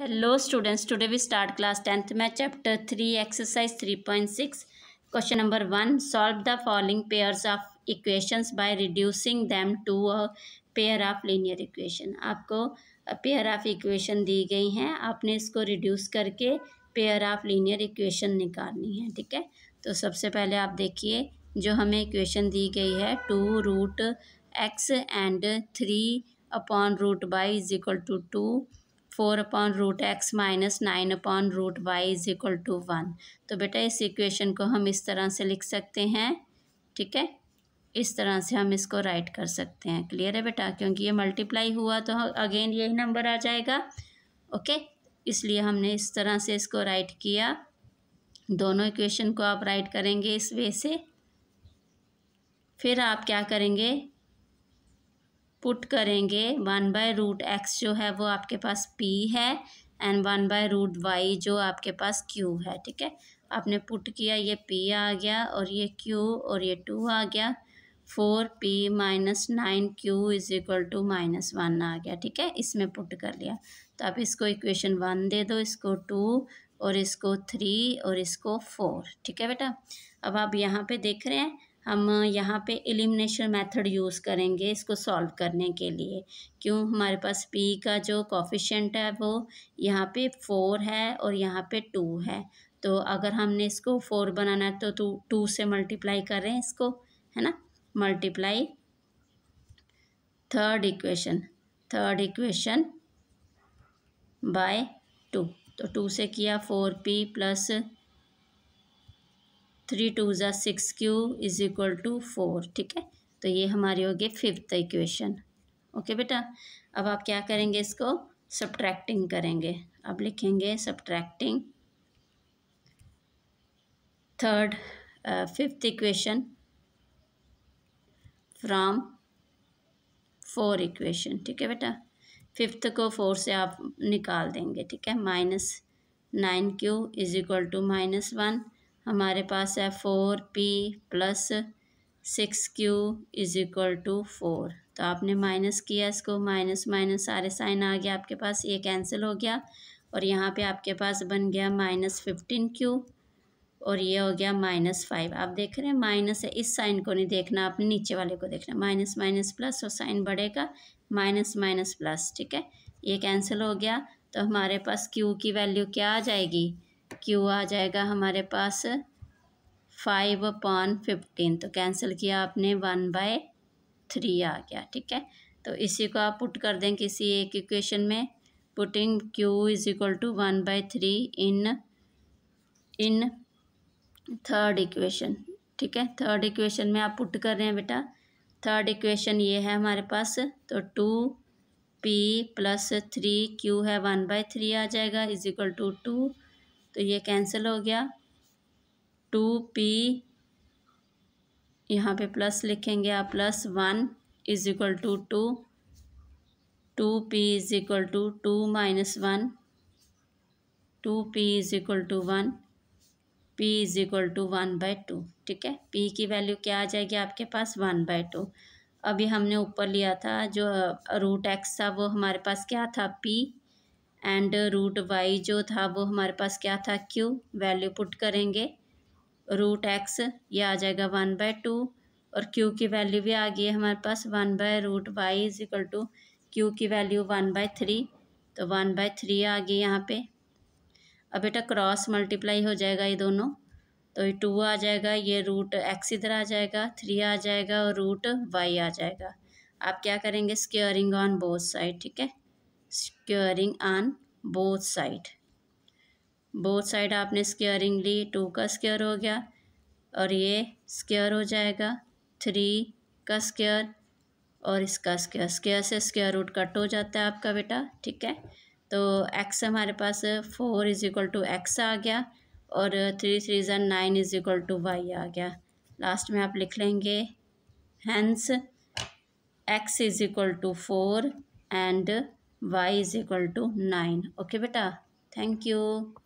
hello students today we start class tenth में chapter three exercise three point six question number one solve the following pairs of equations by reducing them to a pair of linear equation आपको pair of equation दी गई हैं आपने इसको reduce करके pair of linear equation निकालनी है ठीक है तो सबसे पहले आप देखिए जो हमें इक्वेशन दी गई है two root x and three upon root y is equal to two four upon root x minus nine upon root y is equal to one तो बेटा इस इक्वेशन को हम इस तरह से लिख सकते हैं ठीक है इस तरह से हम इसको राइट कर सकते हैं क्लियर है बेटा क्योंकि ये मल्टीप्लाई हुआ तो अगेन यही नंबर आ जाएगा ओके इसलिए हमने इस तरह से इसको राइट किया दोनों इक्वेशन को आप राइट करेंगे इस वे से फिर आप क्या करेंगे पुट करेंगे वन बाय रूट एक्स जो है वो आपके पास पी है and one by root y जो आपके पास क्यू है ठीक है आपने पुट किया ये पी आ गया और ये क्यू और ये टू आ गया four p minus nine q is equal to minus one आ गया ठीक है इसमें पुट कर लिया तो आप इसको इक्वेशन वन दे दो इसको टू और इसको थ्री और इसको फोर ठीक है बेटा अब आप यहाँ पे देख रहे हैं हम यहाँ पे एलिमिनेशन मेथड यूज़ करेंगे इसको सॉल्व करने के लिए क्यों हमारे पास पी का जो कॉफिशेंट है वो यहाँ पे फोर है और यहाँ पे टू है तो अगर हमने इसको फोर बनाना है तो टू टू से मल्टीप्लाई करें इसको है ना multiply third equation third equation by two तो टू से किया four p plus three two ज़ा six q is equal to four ठीक है तो ये हमारी होगी फिफ्थ इक्वेशन ओके बेटा अब आप क्या करेंगे इसको सब्ट्रैक्टिंग करेंगे अब लिखेंगे subtracting third fifth equation from four equation ठीक है बेटा फिफ्थ को फोर से आप निकाल देंगे ठीक है minus nine q is equal to minus one हमारे पास है four p plus six q is equal to four तो आपने माइनस किया इसको माइनस माइनस सारे साइन आ गया आपके पास ये कैंसिल हो गया और यहाँ पे आपके पास बन गया माइनस फिफ्टीन क्यू और ये हो गया माइनस फाइव आप देख रहे हैं माइनस है इस साइन को नहीं देखना आपने नीचे वाले को देखना माइनस माइनस प्लस और साइन बढ़ेगा माइनस माइनस प्लस ठीक है ये कैंसिल हो गया तो हमारे पास क्यू की वैल्यू क्या आ जाएगी क्यू आ जाएगा हमारे पास फाइव अपॉन फिफ्टीन तो कैंसिल किया आपने वन बाय थ्री आ गया ठीक है तो इसी को आप पुट कर दें किसी एक इक्वेशन में putting q is equal to one by three in in third equation ठीक है थर्ड इक्वेशन में आप पुट कर रहे हैं बेटा थर्ड इक्वेशन ये है हमारे पास तो two p plus three q है वन बाय थ्री आ जाएगा इज इक्वल टू टू तो ये कैंसिल हो गया टू पी यहाँ पे प्लस लिखेंगे आप plus one is equal to two two p is equal to two minus one two p is equal to one p is equal to one by two ठीक है P की value क्या आ जाएगी आपके पास वन बाय टू अभी हमने ऊपर लिया था जो रूट एक्स था वो हमारे पास क्या था पी एंड रूट वाई जो था वो हमारे पास क्या था क्यू वैल्यू पुट करेंगे रूट एक्स ये आ जाएगा वन बाय टू और क्यू की वैल्यू भी आ गई है हमारे पास one by root y is equal to q की वैल्यू वन बाय थ्री तो वन बाय थ्री आ गई यहाँ पे अब बेटा क्रॉस मल्टीप्लाई हो जाएगा ये दोनों तो ये टू आ जाएगा ये रूट एक्स इधर आ जाएगा थ्री आ जाएगा और रूट वाई आ जाएगा आप क्या करेंगे स्केयरिंग ऑन बोथ साइड ठीक है squaring on both side both side आपने स्क्योरिंग ली टू का स्क्योर हो गया और ये स्क्योर हो जाएगा थ्री का स्क्योर और इसका स्क्योर स्क्योर से स्क्योर रूट कट हो जाता है आपका बेटा ठीक है तो एक्स हमारे पास four is equal to x आ गया और थ्री थ्री जन nine is equal to y आ गया लास्ट में आप लिख लेंगे hence x is equal to four and y is equal to 9 okay beta thank you